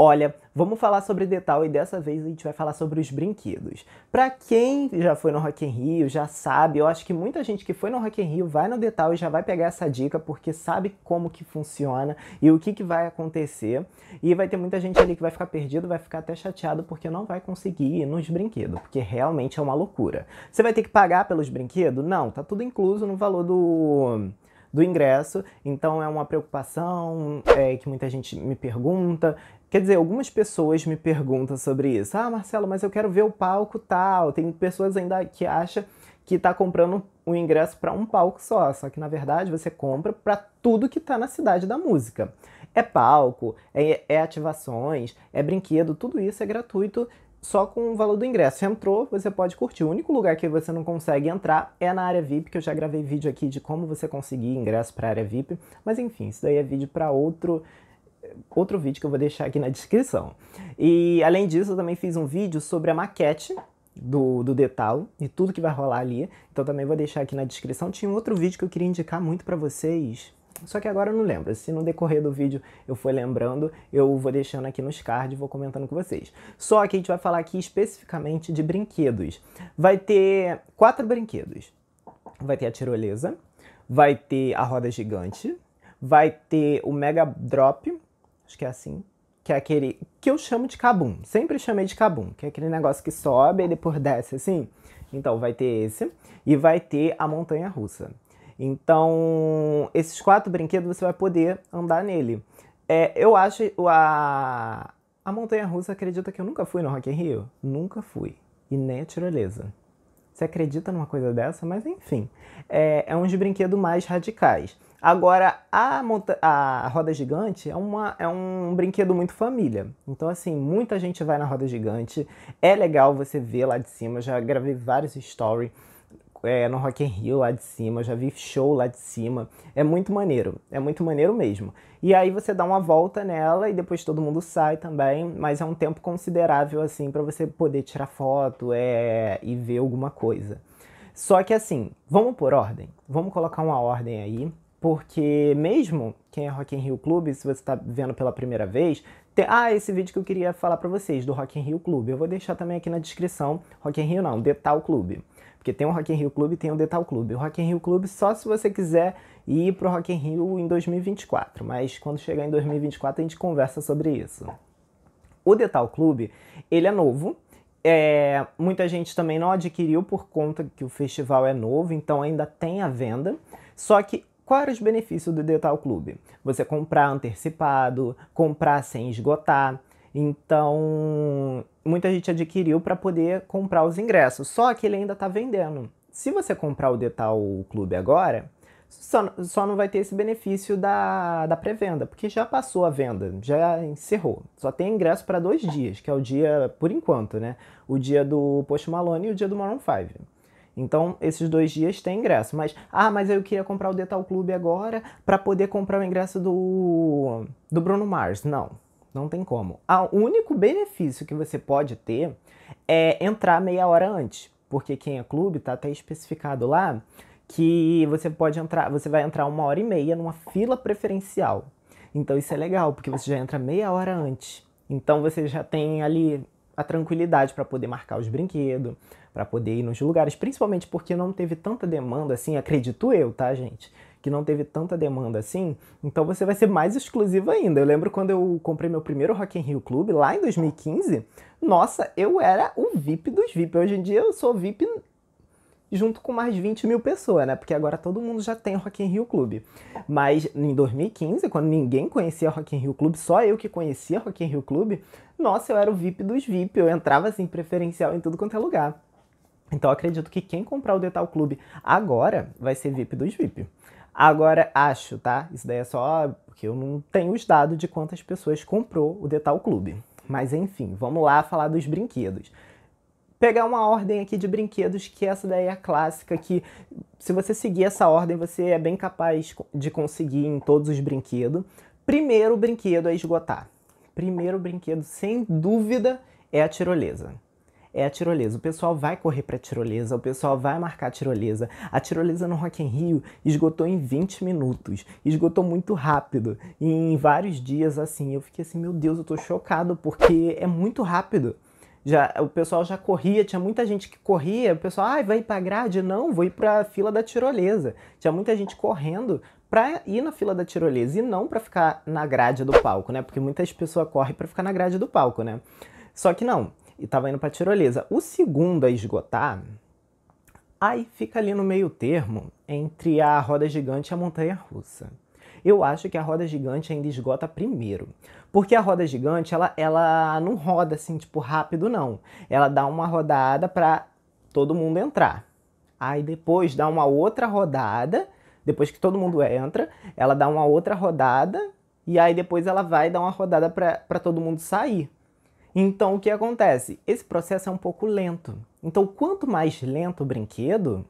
Olha, vamos falar sobre detalhe e dessa vez a gente vai falar sobre os brinquedos. Para quem já foi no Rock in Rio, já sabe, eu acho que muita gente que foi no Rock in Rio vai no detalhe e já vai pegar essa dica porque sabe como que funciona e o que, que vai acontecer. E vai ter muita gente ali que vai ficar perdido, vai ficar até chateado porque não vai conseguir ir nos brinquedos, porque realmente é uma loucura. Você vai ter que pagar pelos brinquedos? Não, tá tudo incluso no valor do do ingresso. Então é uma preocupação é, que muita gente me pergunta. Quer dizer, algumas pessoas me perguntam sobre isso. Ah, Marcelo, mas eu quero ver o palco tal. Tem pessoas ainda que acham que está comprando o um ingresso para um palco só, só que na verdade você compra para tudo que está na cidade da música. É palco, é, é ativações, é brinquedo, tudo isso é gratuito só com o valor do ingresso. Você entrou, você pode curtir. O único lugar que você não consegue entrar é na área VIP, que eu já gravei vídeo aqui de como você conseguir ingresso para a área VIP. Mas enfim, isso daí é vídeo para outro outro vídeo que eu vou deixar aqui na descrição. E além disso, eu também fiz um vídeo sobre a maquete do, do e tudo que vai rolar ali. Então também vou deixar aqui na descrição. Tinha um outro vídeo que eu queria indicar muito para vocês. Só que agora eu não lembro. Se no decorrer do vídeo eu for lembrando, eu vou deixando aqui nos cards e vou comentando com vocês. Só que a gente vai falar aqui especificamente de brinquedos. Vai ter quatro brinquedos. Vai ter a tirolesa, vai ter a roda gigante, vai ter o Mega Drop, acho que é assim, que é aquele que eu chamo de cabum, sempre chamei de cabum, que é aquele negócio que sobe e depois desce assim. Então vai ter esse e vai ter a montanha russa. Então, esses quatro brinquedos você vai poder andar nele. É, eu acho a, a montanha russa, acredita que eu nunca fui no Rock in Rio? Nunca fui. E nem a tirolesa. Você acredita numa coisa dessa? Mas enfim, é, é uns brinquedos mais radicais. Agora, a, monta a roda gigante é, uma, é um brinquedo muito família. Então, assim, muita gente vai na roda gigante. É legal você ver lá de cima. já gravei vários stories é, no Rock in Rio lá de cima. Já vi show lá de cima. É muito maneiro. É muito maneiro mesmo. E aí você dá uma volta nela e depois todo mundo sai também. Mas é um tempo considerável, assim, para você poder tirar foto é, e ver alguma coisa. Só que, assim, vamos por ordem. Vamos colocar uma ordem aí porque mesmo quem é Rock in Rio Clube, se você está vendo pela primeira vez, tem... ah, esse vídeo que eu queria falar para vocês do Rock in Rio Clube. Eu vou deixar também aqui na descrição, Rock in Rio não, Detal Clube. Porque tem o um Rock in Rio Clube e tem o um Detal Clube. O Rock in Rio Clube só se você quiser ir pro Rock in Rio em 2024, mas quando chegar em 2024 a gente conversa sobre isso. O Detal Clube, ele é novo, é, muita gente também não adquiriu por conta que o festival é novo, então ainda tem a venda. Só que Quais os benefícios do Detal Clube? Você comprar antecipado, comprar sem esgotar. Então, muita gente adquiriu para poder comprar os ingressos, só que ele ainda está vendendo. Se você comprar o Detal Clube agora, só, só não vai ter esse benefício da, da pré-venda, porque já passou a venda, já encerrou. Só tem ingresso para dois dias, que é o dia, por enquanto, né? O dia do Post Malone e o dia do Maroon 5. Então, esses dois dias tem ingresso. Mas, ah, mas eu queria comprar o Detal Clube agora para poder comprar o ingresso do, do Bruno Mars. Não, não tem como. Ah, o único benefício que você pode ter é entrar meia hora antes. Porque quem é clube, tá até especificado lá, que você pode entrar, você vai entrar uma hora e meia numa fila preferencial. Então isso é legal, porque você já entra meia hora antes. Então você já tem ali a tranquilidade para poder marcar os brinquedos, para poder ir nos lugares, principalmente porque não teve tanta demanda assim, acredito eu, tá, gente? Que não teve tanta demanda assim, então você vai ser mais exclusivo ainda. Eu lembro quando eu comprei meu primeiro Rock in Rio Club, lá em 2015, nossa, eu era o VIP dos VIP. Hoje em dia eu sou VIP junto com mais 20 mil pessoas, né? Porque agora todo mundo já tem Rock in Rio Clube. Mas em 2015, quando ninguém conhecia Rock in Rio Clube, só eu que conhecia Rock in Rio Clube, nossa, eu era o VIP dos VIP, eu entrava assim preferencial em tudo quanto é lugar. Então acredito que quem comprar o Detal Clube agora vai ser VIP dos VIP. Agora acho, tá? Isso daí é só porque eu não tenho os dados de quantas pessoas comprou o Detal Clube. Mas enfim, vamos lá falar dos brinquedos pegar uma ordem aqui de brinquedos, que essa daí é a clássica, que se você seguir essa ordem, você é bem capaz de conseguir em todos os brinquedos. Primeiro brinquedo a é esgotar. Primeiro brinquedo, sem dúvida, é a tirolesa. É a tirolesa. O pessoal vai correr pra tirolesa, o pessoal vai marcar a tirolesa. A tirolesa no Rock in Rio esgotou em 20 minutos. Esgotou muito rápido. E em vários dias, assim, eu fiquei assim, meu Deus, eu tô chocado, porque é muito rápido já o pessoal já corria, tinha muita gente que corria, o pessoal, ah, vai ir a grade? Não, vou ir para a fila da tirolesa. Tinha muita gente correndo para ir na fila da tirolesa e não para ficar na grade do palco, né? Porque muitas pessoas correm para ficar na grade do palco, né? Só que não, e tava indo a tirolesa. O segundo a esgotar, aí fica ali no meio termo entre a roda gigante e a montanha russa eu acho que a roda gigante ainda esgota primeiro. Porque a roda gigante, ela, ela não roda assim, tipo, rápido, não. Ela dá uma rodada para todo mundo entrar. Aí depois dá uma outra rodada, depois que todo mundo entra, ela dá uma outra rodada e aí depois ela vai dar uma rodada para todo mundo sair. Então o que acontece? Esse processo é um pouco lento. Então quanto mais lento o brinquedo,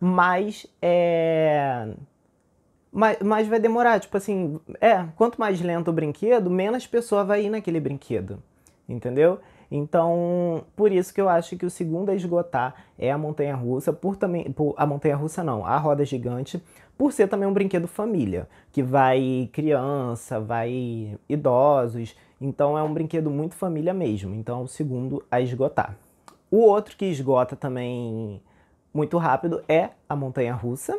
mais é, mas, mas vai demorar. Tipo assim, é, quanto mais lento o brinquedo, menos pessoa vai ir naquele brinquedo. Entendeu? Então, por isso que eu acho que o segundo a esgotar é a montanha russa, por também por, a montanha russa não, a roda gigante, por ser também um brinquedo família, que vai criança, vai idosos, então é um brinquedo muito família mesmo. Então, é o segundo a esgotar. O outro que esgota também muito rápido é a montanha russa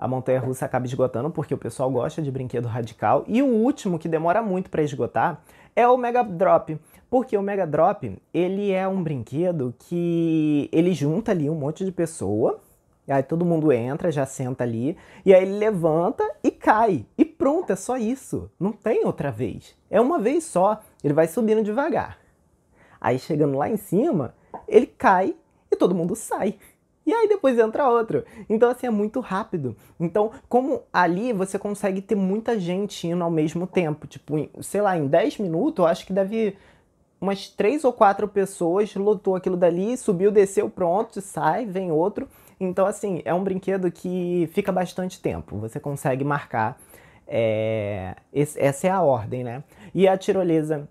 a montanha russa acaba esgotando, porque o pessoal gosta de brinquedo radical. E o último, que demora muito para esgotar, é o Mega Drop. Porque o Mega Drop, ele é um brinquedo que ele junta ali um monte de pessoa, aí todo mundo entra, já senta ali, e aí ele levanta e cai. E pronto, é só isso. Não tem outra vez. É uma vez só. Ele vai subindo devagar. Aí chegando lá em cima, ele cai e todo mundo sai e aí depois entra outro. Então, assim, é muito rápido. Então, como ali você consegue ter muita gente indo ao mesmo tempo, tipo, sei lá, em 10 minutos, eu acho que deve umas três ou quatro pessoas, lotou aquilo dali, subiu, desceu, pronto, sai, vem outro. Então, assim, é um brinquedo que fica bastante tempo. Você consegue marcar. É... Esse, essa é a ordem, né? E a tirolesa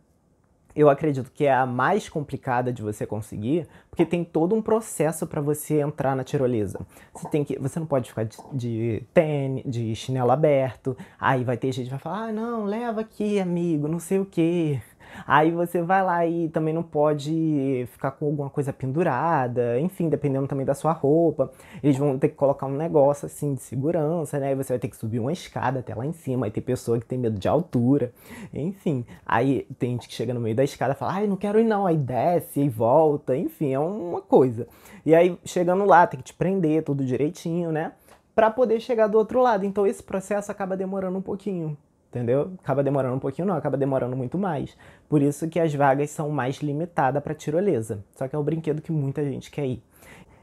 eu acredito que é a mais complicada de você conseguir, porque tem todo um processo para você entrar na tirolesa. Você tem que, você não pode ficar de, de tênis, de chinelo aberto. Aí vai ter gente que vai falar: "Ah, não, leva aqui, amigo, não sei o quê". Aí você vai lá e também não pode ficar com alguma coisa pendurada, enfim, dependendo também da sua roupa. Eles vão ter que colocar um negócio assim de segurança, né? E você vai ter que subir uma escada até lá em cima. Aí tem pessoa que tem medo de altura, enfim. Aí tem gente que chega no meio da escada e fala, ai, não quero ir não. Aí desce e volta, enfim, é uma coisa. E aí chegando lá, tem que te prender tudo direitinho, né? Para poder chegar do outro lado. Então esse processo acaba demorando um pouquinho entendeu? Acaba demorando um pouquinho, não, acaba demorando muito mais. Por isso que as vagas são mais limitadas para tirolesa. Só que é o um brinquedo que muita gente quer ir.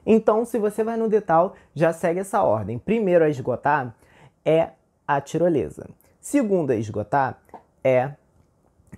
Então, se você vai no detalhe, já segue essa ordem. Primeiro a esgotar é a tirolesa. Segundo a esgotar é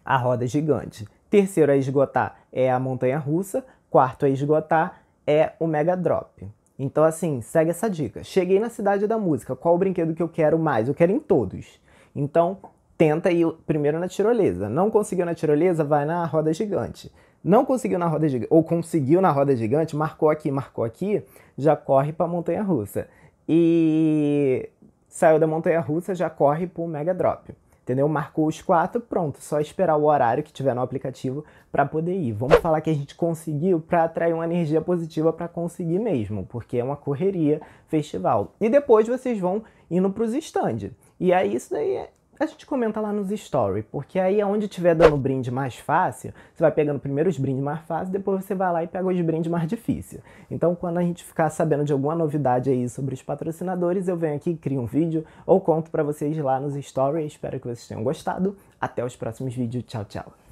a roda gigante. Terceiro a esgotar é a montanha russa. Quarto a esgotar é o Mega Drop. Então, assim, segue essa dica. Cheguei na cidade da música, qual o brinquedo que eu quero mais? Eu quero em todos. Então, tenta ir primeiro na tirolesa. Não conseguiu na tirolesa, vai na roda gigante. Não conseguiu na roda gigante, ou conseguiu na roda gigante, marcou aqui, marcou aqui, já corre para a montanha russa. E saiu da montanha russa, já corre para o mega drop. Entendeu? Marcou os quatro, pronto. Só esperar o horário que tiver no aplicativo para poder ir. Vamos falar que a gente conseguiu para atrair uma energia positiva para conseguir mesmo, porque é uma correria festival. E depois vocês vão indo para os estandes. E aí isso daí é, a gente comenta lá nos stories, porque aí onde tiver dando brinde mais fácil, você vai pegando primeiro os brindes mais fáceis, depois você vai lá e pega os brindes mais difíceis. Então, quando a gente ficar sabendo de alguma novidade aí sobre os patrocinadores, eu venho aqui, crio um vídeo ou conto para vocês lá nos stories. Espero que vocês tenham gostado. Até os próximos vídeos. Tchau, tchau.